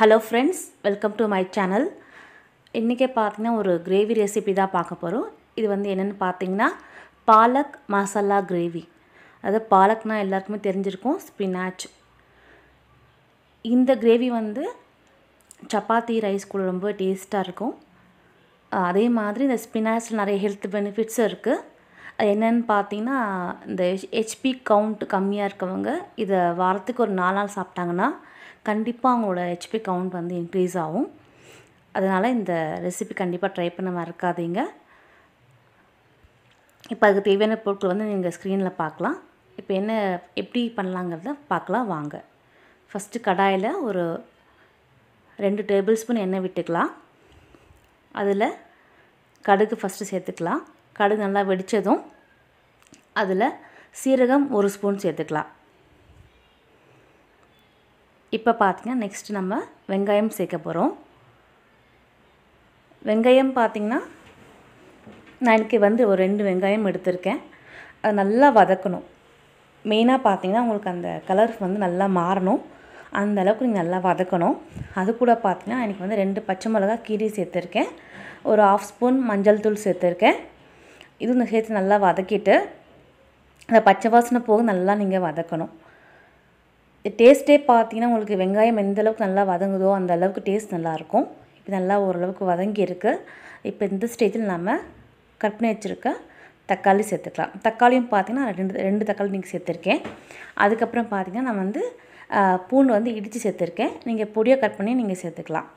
hello friends welcome to my channel இன்றைக்கே பார்த்தீங்கன்னா ஒரு கிரேவி ரெசிபி தான் பார்க்க போகிறோம் இது வந்து என்னென்னு பார்த்தீங்கன்னா பாலக் மசாலா கிரேவி அதாவது பாலக்னால் எல்லாருக்குமே தெரிஞ்சிருக்கும் ஸ்பினாச் இந்த கிரேவி வந்து சப்பாத்தி ரைஸ் கூட ரொம்ப டேஸ்ட்டாக இருக்கும் அதே மாதிரி இந்த ஸ்பினாச்சில் நிறைய ஹெல்த் பெனிஃபிட்ஸும் இருக்குது அது என்னென்னு பார்த்தீங்கன்னா இந்த ஹெச்பி கவுண்ட் கம்மியாக இருக்கவங்க இதை வாரத்துக்கு ஒரு நாலு நாள் சாப்பிட்டாங்கன்னா கண்டிப்பாக அவங்களோட ஹெச்பி கவுண்ட் வந்து இன்க்ரீஸ் ஆகும் அதனால் இந்த ரெசிபி கண்டிப்பாக ட்ரை பண்ண மறக்காதீங்க இப்போ அதுக்கு தேவையான பொருட்கள் வந்து நீங்கள் ஸ்க்ரீனில் பார்க்கலாம் இப்போ என்ன எப்படி பண்ணலாங்கிறத பார்க்கலாம் வாங்க ஃபஸ்ட்டு கடாயில் ஒரு ரெண்டு டேபிள் ஸ்பூன் எண்ணெய் விட்டுக்கலாம் அதில் கடுகு ஃபஸ்ட்டு சேர்த்துக்கலாம் கடுகு நல்லா வெடித்ததும் அதில் சீரகம் ஒரு ஸ்பூன் சேர்த்துக்கலாம் இப்போ பார்த்தீங்கன்னா நெக்ஸ்ட் நம்ம வெங்காயம் சேர்க்க போகிறோம் வெங்காயம் பார்த்திங்கன்னா நான் எனக்கு வந்து ஒரு ரெண்டு வெங்காயம் எடுத்திருக்கேன் அது நல்லா வதக்கணும் மெயினாக பார்த்திங்கன்னா உங்களுக்கு அந்த கலர் வந்து நல்லா மாறணும் அந்த அளவுக்கு நீங்கள் நல்லா வதக்கணும் அது கூட பார்த்திங்கன்னா எனக்கு வந்து ரெண்டு பச்சை மிளகா கீரி சேர்த்துருக்கேன் ஒரு ஆஃப் ஸ்பூன் மஞ்சள் தூள் சேர்த்துருக்கேன் இது சேர்த்து நல்லா வதக்கிட்டு அந்த பச்சை வாசனை போக நல்லா நீங்கள் வதக்கணும் டேஸ்ட்டே பார்த்தீங்கன்னா உங்களுக்கு வெங்காயம் எந்தளவுக்கு நல்லா வதங்குதோ அந்த அளவுக்கு டேஸ்ட் நல்லாயிருக்கும் இப்போ நல்லா ஓரளவுக்கு வதங்கி இருக்குது இப்போ இந்த ஸ்டேஜில் நம்ம கட் பண்ணி வச்சுருக்க தக்காளி சேர்த்துக்கலாம் தக்காளியும் பார்த்திங்கன்னா ரெண்டு ரெண்டு தக்காளி நீங்கள் சேர்த்துருக்கேன் அதுக்கப்புறம் பார்த்திங்கன்னா நான் வந்து பூண்டு வந்து இடித்து சேர்த்துருக்கேன் நீங்கள் பொடியாக கட் பண்ணி நீங்கள் சேர்த்துக்கலாம்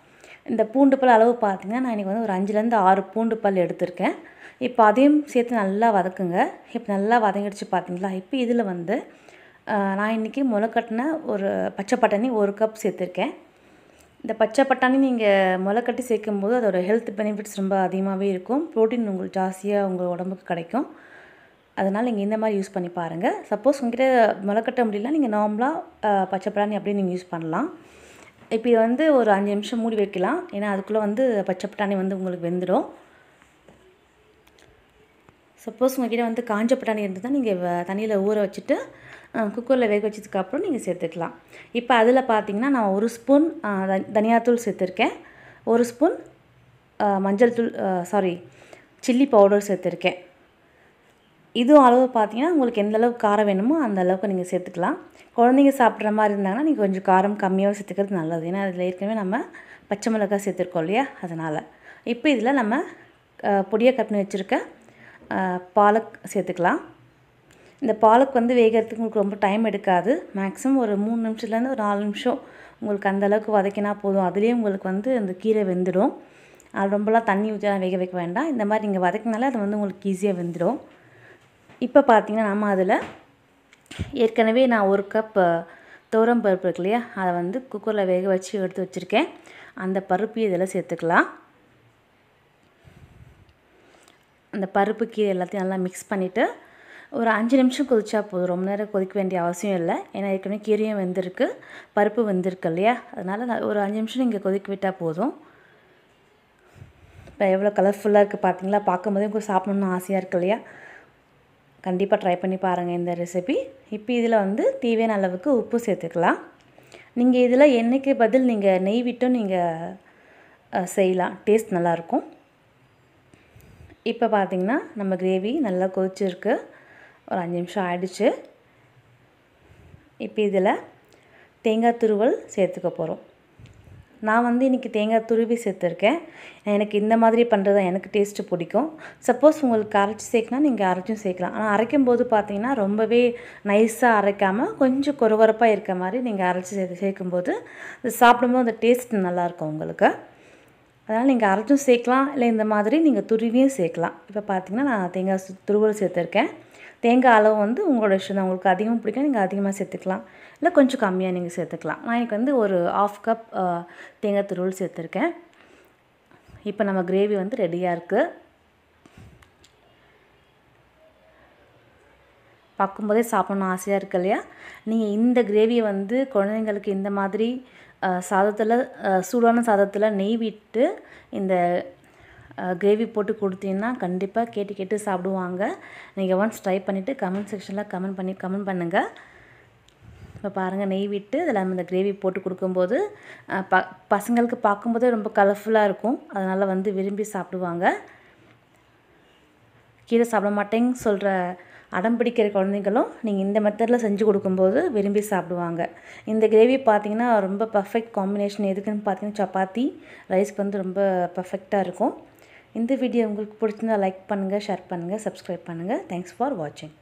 இந்த பூண்டு பல் அளவு பார்த்திங்கன்னா நான் இன்றைக்கி வந்து ஒரு அஞ்சுலேருந்து ஆறு பூண்டு பல் எடுத்திருக்கேன் இப்போ அதையும் சேர்த்து நல்லா வதக்குங்க இப்போ நல்லா வதங்கிடுச்சு பார்த்திங்களா இப்போ இதில் வந்து நான் இன்றைக்கி முளைக்கட்டின ஒரு பச்சை பட்டாணி ஒரு கப் சேர்த்துருக்கேன் இந்த பச்சை பட்டாணி நீங்கள் முளைக்கட்டி சேர்க்கும் போது அதோடய ஹெல்த் பெனிஃபிட்ஸ் ரொம்ப அதிகமாகவே இருக்கும் ப்ரோட்டீன் உங்களுக்கு ஜாஸ்தியாக உங்கள் உடம்புக்கு கிடைக்கும் அதனால் நீங்கள் இந்த மாதிரி யூஸ் பண்ணி பாருங்கள் சப்போஸ் உங்ககிட்ட முளைக்கட்ட முடியல நீங்கள் நார்மலாக பச்சை பட்டாணி அப்படியே நீங்கள் யூஸ் பண்ணலாம் இப்போ வந்து ஒரு அஞ்சு நிமிஷம் மூடி வைக்கலாம் ஏன்னா அதுக்குள்ளே வந்து பச்சை பட்டாணி வந்து உங்களுக்கு வெந்துடும் சப்போஸ் உங்ககிட்ட வந்து காஞ்ச பட்டாணி இருந்ததுன்னா நீங்கள் தண்ணியில் ஊற வச்சுட்டு குக்கரில் வேக வச்சதுக்கப்புறம் நீங்கள் சேர்த்துக்கலாம் இப்போ அதில் பார்த்தீங்கன்னா நான் ஒரு ஸ்பூன் தனியாத்தூள் சேர்த்துருக்கேன் ஒரு ஸ்பூன் மஞ்சள் தூள் சாரி சில்லி பவுடர் சேர்த்துருக்கேன் இது அளவு பார்த்தீங்கன்னா உங்களுக்கு எந்த அளவுக்கு காரம் வேணுமோ அந்த அளவுக்கு நீங்கள் சேர்த்துக்கலாம் குழந்தைங்க சாப்பிட்ற மாதிரி இருந்தாங்கன்னா நீங்கள் கொஞ்சம் காரம் கம்மியாக சேர்த்துக்கிறது நல்லது ஏன்னா அதில் ஏற்கனவே நம்ம பச்சை மிளகாய் சேர்த்துருக்கோம் இல்லையா அதனால் இப்போ இதில் நம்ம பொடியை கட் பண்ணி வச்சுருக்க பாலக் சேர்த்துக்கலாம் இந்த பாலக் வந்து வேகிறதுக்கு உங்களுக்கு ரொம்ப டைம் எடுக்காது மேக்ஸிமம் ஒரு மூணு நிமிஷத்துலேருந்து ஒரு நாலு நிமிஷம் உங்களுக்கு அந்தளவுக்கு வதக்கினா போதும் அதுலேயே உங்களுக்கு வந்து அந்த கீரை வெந்துடும் அது ரொம்பலாம் தண்ணி ஊற்றி வேக வைக்க வேண்டாம் இந்த மாதிரி நீங்கள் வதக்கினாலே அது வந்து உங்களுக்கு ஈஸியாக வெந்துடும் இப்போ பார்த்தீங்கன்னா நம்ம அதில் ஏற்கனவே நான் ஒரு கப் துவரம் பருப்பு இருக்கு இல்லையா அதை வந்து குக்கரில் வேக வச்சு எடுத்து வச்சுருக்கேன் அந்த பருப்பு இதில் சேர்த்துக்கலாம் அந்த பருப்பு கீரை எல்லாத்தையும் நல்லா மிக்ஸ் பண்ணிவிட்டு ஒரு அஞ்சு நிமிஷம் கொதிச்சா போதும் ரொம்ப நேரம் கொதிக்க வேண்டிய அவசியம் இல்லை ஏன்னா ஏற்கனவே கீரையும் வெந்திருக்கு பருப்பு வெந்திருக்கு இல்லையா அதனால் ஒரு அஞ்சு நிமிஷம் நீங்கள் கொதிக்க விட்டால் போதும் இப்போ எவ்வளோ கலர்ஃபுல்லாக இருக்குது பார்த்தீங்களா பார்க்கும்போதே உங்களுக்கு சாப்பிட்ணுன்னு ஆசையாக இருக்கு இல்லையா கண்டிப்பாக ட்ரை பண்ணி பாருங்கள் இந்த ரெசிபி இப்போ இதில் வந்து தீவையான அளவுக்கு உப்பு சேர்த்துக்கலாம் நீங்கள் இதில் என்றைக்கு பதில் நீங்கள் நெய் விட்டும் நீங்கள் செய்யலாம் டேஸ்ட் நல்லாயிருக்கும் இப்போ பார்த்திங்கன்னா நம்ம கிரேவி நல்லா கொதிச்சிருக்கு ஒரு அஞ்சு நிமிஷம் ஆயிடுச்சு இப்போ இதில் தேங்காய் துருவல் சேர்த்துக்க போகிறோம் நான் வந்து இன்றைக்கி தேங்காய் துருவி சேர்த்துருக்கேன் எனக்கு இந்த மாதிரி பண்ணுறது தான் எனக்கு டேஸ்ட்டு பிடிக்கும் சப்போஸ் உங்களுக்கு அரைச்சி சேர்க்கணும் நீங்கள் அரைச்சும் சேர்க்கலாம் ஆனால் அரைக்கும் போது பார்த்தீங்கன்னா ரொம்பவே நைஸாக அரைக்காமல் கொஞ்சம் குறவரப்பாக இருக்க மாதிரி நீங்கள் அரைச்சி சேர்த்து சேர்க்கும்போது சாப்பிடும்போது அந்த டேஸ்ட் நல்லாயிருக்கும் உங்களுக்கு அதனால் நீங்கள் அரைச்சும் சேர்க்கலாம் இல்லை இந்த மாதிரி நீங்கள் துருவியும் சேர்க்கலாம் இப்போ பார்த்தீங்கன்னா நான் தேங்காய் துருவல் சேர்த்துருக்கேன் தேங்காய் அளவு வந்து உங்களோட இஷ்டம் தான் உங்களுக்கு அதிகமாக பிடிக்கும் நீங்கள் அதிகமாக சேர்த்துக்கலாம் இல்லை கொஞ்சம் கம்மியாக நீங்கள் சேர்த்துக்கலாம் நான் எனக்கு வந்து ஒரு ஆஃப் கப் தேங்காய் துருவல் சேர்த்துருக்கேன் இப்போ நம்ம கிரேவி வந்து ரெடியாக இருக்குது பார்க்கும்போதே சாப்பிட்ணும்னு ஆசையாக இருக்கு இல்லையா நீங்கள் இந்த கிரேவியை வந்து குழந்தைங்களுக்கு இந்த மாதிரி சாதத்தில் சூடான சாதத்தில் நெய் விட்டு இந்த கிரேவி போட்டு கொடுத்தீங்கன்னா கண்டிப்பாக கேட்டு கேட்டு சாப்பிடுவாங்க நீங்கள் ஒன்ஸ் ட்ரை பண்ணிவிட்டு கமெண்ட் செக்ஷனில் கமெண்ட் பண்ணி கமெண்ட் பண்ணுங்கள் இப்போ பாருங்கள் நெய் விட்டு இதில் நம்ம இந்த கிரேவி போட்டு கொடுக்கும்போது ப பசங்களுக்கு பார்க்கும்போதே ரொம்ப கலர்ஃபுல்லாக இருக்கும் அதனால் வந்து விரும்பி சாப்பிடுவாங்க கீழே சாப்பிட மாட்டேங்க சொல்கிற அடம் பிடிக்கிற குழந்தைங்களும் நீங்கள் இந்த மெத்தடில் செஞ்சு கொடுக்கும்போது விரும்பி சாப்பிடுவாங்க இந்த கிரேவி பார்த்திங்கன்னா ரொம்ப பர்ஃபெக்ட் காம்பினேஷன் எதுக்குன்னு பார்த்தீங்கன்னா சப்பாத்தி ரைஸ்க்கு வந்து ரொம்ப பர்ஃபெக்டாக இருக்கும் இந்த வீடியோ உங்களுக்கு பிடிச்சிருந்தா லைக் பண்ணுங்கள் ஷேர் பண்ணுங்கள் சப்ஸ்கிரைப் பண்ணுங்கள் தேங்க்ஸ் ஃபார் வாட்சிங்